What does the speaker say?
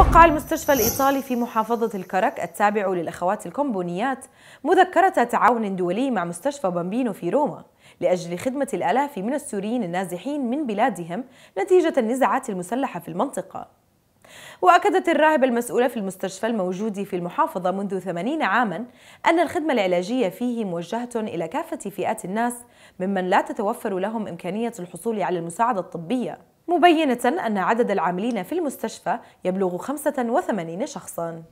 وقع المستشفى الإيطالي في محافظة الكرك التابع للأخوات الكومبونيات مذكرة تعاون دولي مع مستشفى بامبينو في روما لأجل خدمة الآلاف من السوريين النازحين من بلادهم نتيجة النزاعات المسلحة في المنطقة وأكدت الراهبة المسؤولة في المستشفى الموجود في المحافظة منذ 80 عاما أن الخدمة العلاجية فيه موجهة إلى كافة فئات الناس ممن لا تتوفر لهم إمكانية الحصول على المساعدة الطبية مبينة أن عدد العاملين في المستشفى يبلغ 85 شخصاً.